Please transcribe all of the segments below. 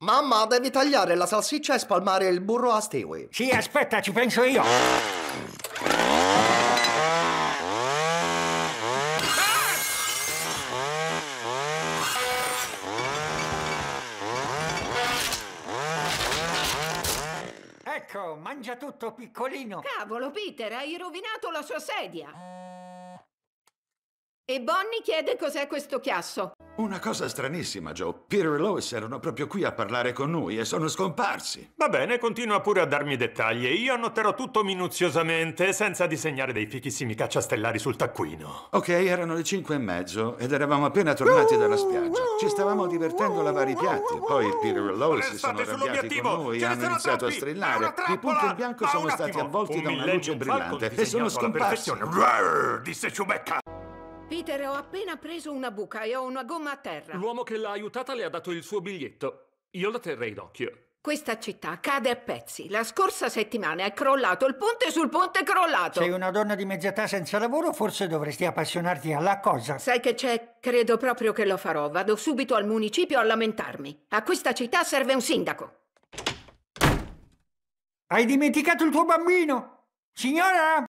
Mamma, devi tagliare la salsiccia e spalmare il burro a stewie. Sì, aspetta, ci penso io. Ecco, mangia tutto, piccolino. Cavolo, Peter, hai rovinato la sua sedia. E Bonnie chiede cos'è questo chiasso. Una cosa stranissima, Joe. Peter e Lois erano proprio qui a parlare con noi e sono scomparsi. Va bene, continua pure a darmi dettagli. Io annoterò tutto minuziosamente, senza disegnare dei fichissimi cacciastellari sul taccuino. Ok, erano le cinque e mezzo ed eravamo appena tornati dalla spiaggia. Ci stavamo divertendo a lavare i piatti. Poi Peter e Lois si sono arrabbiati con noi e hanno iniziato a strillare. I punti in bianco sono stati avvolti Un da una luce brillante e sono scomparsi. Disse Ciubecca! Peter, ho appena preso una buca e ho una gomma a terra. L'uomo che l'ha aiutata le ha dato il suo biglietto. Io la terrei d'occhio. Questa città cade a pezzi. La scorsa settimana è crollato il ponte sul ponte è crollato. Sei una donna di mezz'età senza lavoro, forse dovresti appassionarti alla cosa. Sai che c'è? Credo proprio che lo farò. Vado subito al municipio a lamentarmi. A questa città serve un sindaco. Hai dimenticato il tuo bambino! Signora!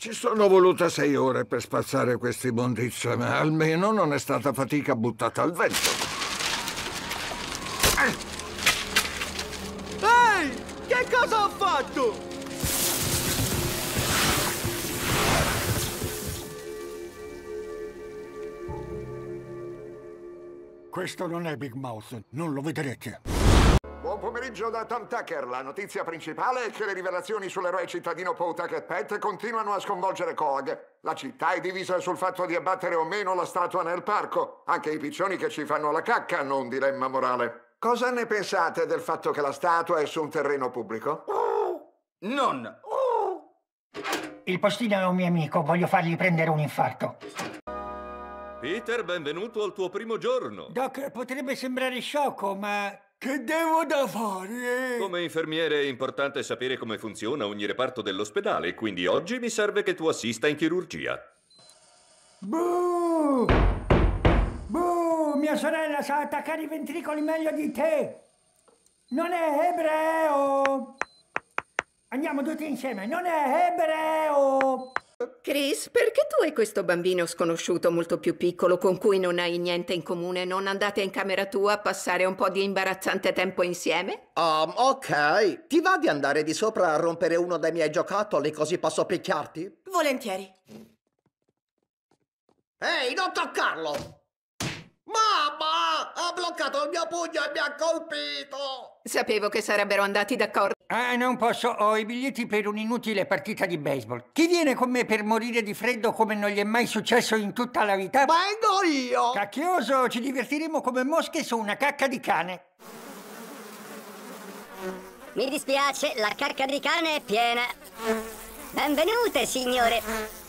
Ci sono voluta sei ore per spazzare questa immondizia, ma almeno non è stata fatica buttata al vento. Eh. Ehi! Che cosa ho fatto? Questo non è Big Mouth, non lo vedrete. Buon pomeriggio da Tom Tucker. La notizia principale è che le rivelazioni sull'eroe cittadino Paul Tucker Pet continuano a sconvolgere Kog. La città è divisa sul fatto di abbattere o meno la statua nel parco. Anche i piccioni che ci fanno la cacca hanno un dilemma morale. Cosa ne pensate del fatto che la statua è su un terreno pubblico? Non! Il postino è un mio amico, voglio fargli prendere un infarto. Peter, benvenuto al tuo primo giorno. Doc, potrebbe sembrare sciocco, ma che devo da fare? Come infermiere è importante sapere come funziona ogni reparto dell'ospedale, quindi oggi mi serve che tu assista in chirurgia. Buh! Buh! Mia sorella sa attaccare i ventricoli meglio di te! Non è ebreo! Andiamo tutti insieme, non è ebreo! Chris, perché tu e questo bambino sconosciuto molto più piccolo con cui non hai niente in comune non andate in camera tua a passare un po' di imbarazzante tempo insieme? Um, ok. Ti va di andare di sopra a rompere uno dei miei giocattoli così posso picchiarti? Volentieri. Ehi, non toccarlo! Mamma! Ha bloccato il mio pugno e mi ha colpito! Sapevo che sarebbero andati d'accordo. Ah, non posso, ho i biglietti per un'inutile partita di baseball. Chi viene con me per morire di freddo come non gli è mai successo in tutta la vita? Vengo io! Cacchioso, ci divertiremo come mosche su una cacca di cane. Mi dispiace, la cacca di cane è piena. Benvenute, signore!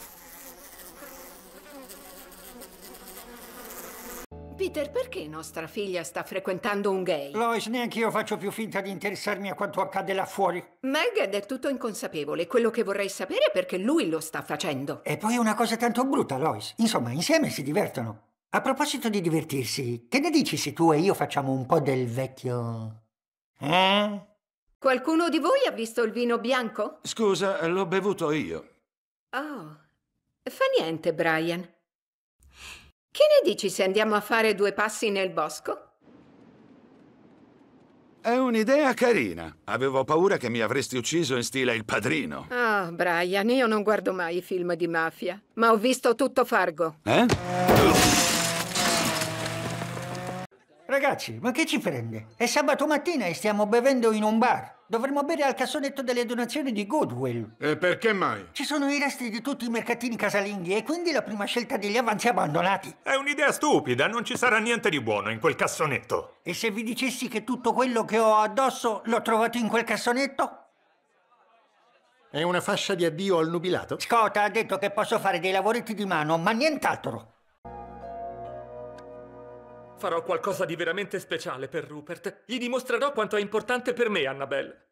Peter, perché nostra figlia sta frequentando un gay? Lois, neanche io faccio più finta di interessarmi a quanto accade là fuori. Megged è tutto inconsapevole. Quello che vorrei sapere è perché lui lo sta facendo. E poi è una cosa tanto brutta, Lois. Insomma, insieme si divertono. A proposito di divertirsi, che ne dici se tu e io facciamo un po' del vecchio... Eh? Qualcuno di voi ha visto il vino bianco? Scusa, l'ho bevuto io. Oh, fa niente, Brian. Che ne dici se andiamo a fare due passi nel bosco? È un'idea carina. Avevo paura che mi avresti ucciso in stile il padrino. oh, Brian, io non guardo mai i film di mafia, ma ho visto tutto Fargo. Eh? Ragazzi, ma che ci prende? È sabato mattina e stiamo bevendo in un bar. Dovremmo bere al cassonetto delle donazioni di Goodwill. E perché mai? Ci sono i resti di tutti i mercatini casalinghi e quindi la prima scelta degli avanzi abbandonati. È un'idea stupida, non ci sarà niente di buono in quel cassonetto. E se vi dicessi che tutto quello che ho addosso l'ho trovato in quel cassonetto? È una fascia di addio al nubilato? Scott ha detto che posso fare dei lavoretti di mano, ma nient'altro. Farò qualcosa di veramente speciale per Rupert. Gli dimostrerò quanto è importante per me, Annabelle.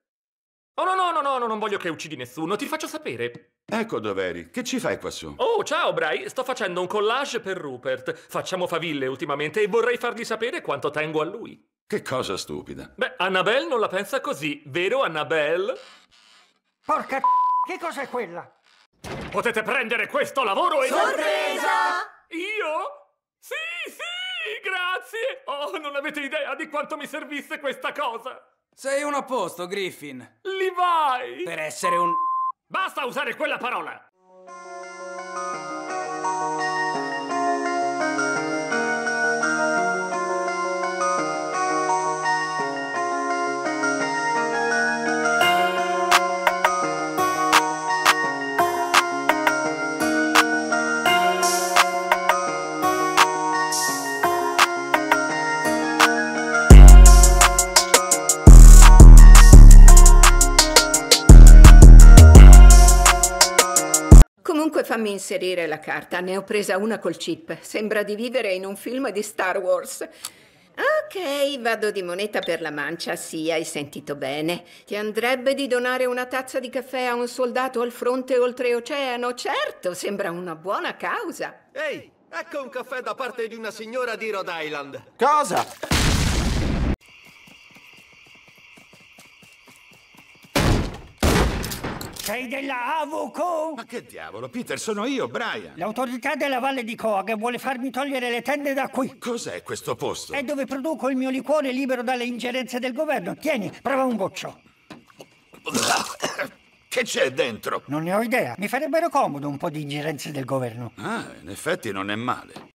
Oh no, no, no, no, no, non voglio che uccidi nessuno, ti faccio sapere. Ecco dov'eri, che ci fai quassù? Oh, ciao Bray, sto facendo un collage per Rupert. Facciamo faville ultimamente e vorrei fargli sapere quanto tengo a lui. Che cosa stupida. Beh, Annabelle non la pensa così, vero Annabelle? Porca c***o, che cos'è quella? Potete prendere questo lavoro e... Sorpresa! Io? Sì! grazie! Oh, non avete idea di quanto mi servisse questa cosa! Sei un a posto, Griffin. Li vai! Per essere un... Basta usare quella parola! fammi inserire la carta. Ne ho presa una col chip. Sembra di vivere in un film di Star Wars. Ok, vado di moneta per la mancia, sì, hai sentito bene. Ti andrebbe di donare una tazza di caffè a un soldato al fronte oltreoceano? Certo, sembra una buona causa. Ehi, ecco un caffè da parte di una signora di Rhode Island. Cosa? Sei della Avoco? Ma che diavolo, Peter, sono io, Brian. L'autorità della Valle di Coag vuole farmi togliere le tende da qui. Cos'è questo posto? È dove produco il mio liquore libero dalle ingerenze del governo. Tieni, prova un goccio. Che c'è dentro? Non ne ho idea. Mi farebbero comodo un po' di ingerenze del governo. Ah, in effetti non è male.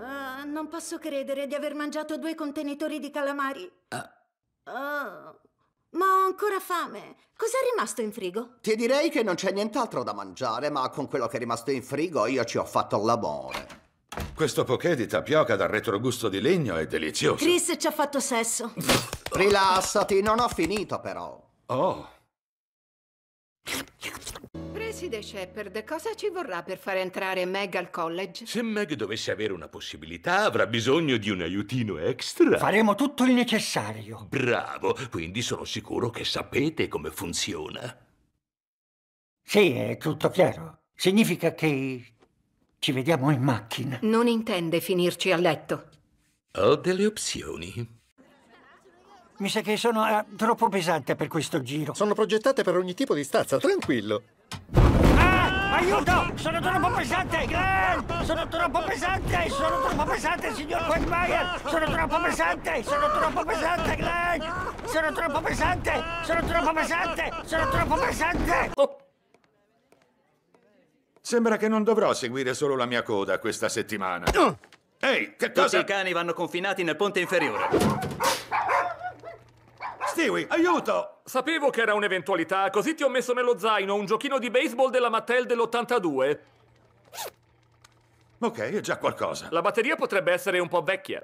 Uh, non posso credere di aver mangiato due contenitori di calamari. Ah. Uh. Oh. Ma ho ancora fame. Cos'è rimasto in frigo? Ti direi che non c'è nient'altro da mangiare, ma con quello che è rimasto in frigo io ci ho fatto l'amore. Questo poké di tapioca dal retrogusto di legno è delizioso. Chris ci ha fatto sesso. Rilassati, non ho finito però. Oh. Preside Shepard, cosa ci vorrà per far entrare Meg al college? Se Meg dovesse avere una possibilità, avrà bisogno di un aiutino extra. Faremo tutto il necessario. Bravo, quindi sono sicuro che sapete come funziona. Sì, è tutto chiaro. Significa che ci vediamo in macchina. Non intende finirci a letto. Ho delle opzioni. Mi sa che sono eh, troppo pesante per questo giro. Sono progettate per ogni tipo di stanza, tranquillo. Ah, aiuto! Sono troppo pesante! Gran! Sono troppo pesante! Sono troppo pesante, signor Quagmire! Sono troppo pesante! Sono troppo pesante, Gran! Sono troppo pesante! Sono troppo pesante! Sono troppo pesante! Oh. Sembra che non dovrò seguire solo la mia coda questa settimana. Oh. Ehi, che cosa? Tutti i cani vanno confinati nel ponte inferiore. Stewie, aiuto! Sapevo che era un'eventualità, così ti ho messo nello zaino un giochino di baseball della Mattel dell'82. Ok, è già qualcosa. La batteria potrebbe essere un po' vecchia.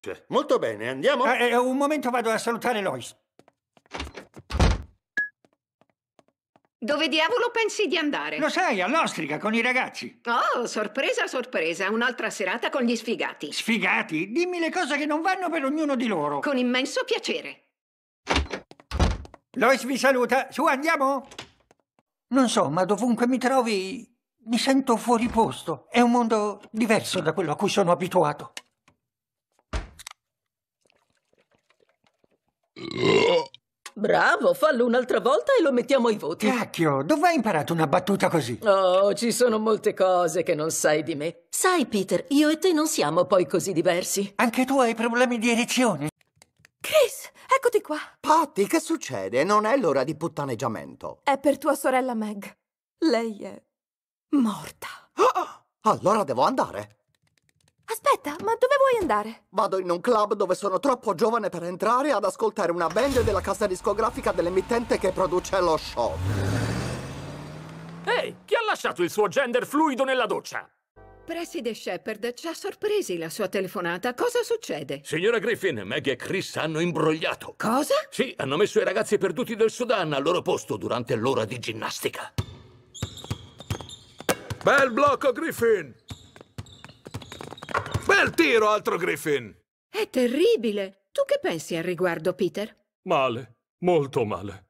Cioè, molto bene, andiamo? Eh, eh, un momento vado a salutare Lois. Dove diavolo pensi di andare? Lo sai, all'Ostrica, con i ragazzi. Oh, sorpresa, sorpresa, un'altra serata con gli sfigati. Sfigati? Dimmi le cose che non vanno per ognuno di loro. Con immenso piacere. Lois vi saluta. Su, andiamo? Non so, ma dovunque mi trovi mi sento fuori posto. È un mondo diverso da quello a cui sono abituato. Bravo, fallo un'altra volta e lo mettiamo ai voti. Cacchio, dove hai imparato una battuta così? Oh, ci sono molte cose che non sai di me. Sai, Peter, io e te non siamo poi così diversi. Anche tu hai problemi di erezione? Chris, eccoti qua. Patti, che succede? Non è l'ora di puttaneggiamento. È per tua sorella Meg. Lei è morta. Oh, allora devo andare. Aspetta, ma dove vuoi andare? Vado in un club dove sono troppo giovane per entrare ad ascoltare una band della casa discografica dell'emittente che produce lo show. Ehi, chi ha lasciato il suo gender fluido nella doccia? Preside Shepard ci ha sorpresi la sua telefonata. Cosa succede? Signora Griffin, Meg e Chris hanno imbrogliato. Cosa? Sì, hanno messo i ragazzi perduti del Sudan al loro posto durante l'ora di ginnastica. Bel blocco, Griffin! Bel tiro, altro Griffin! È terribile! Tu che pensi al riguardo, Peter? Male, molto male.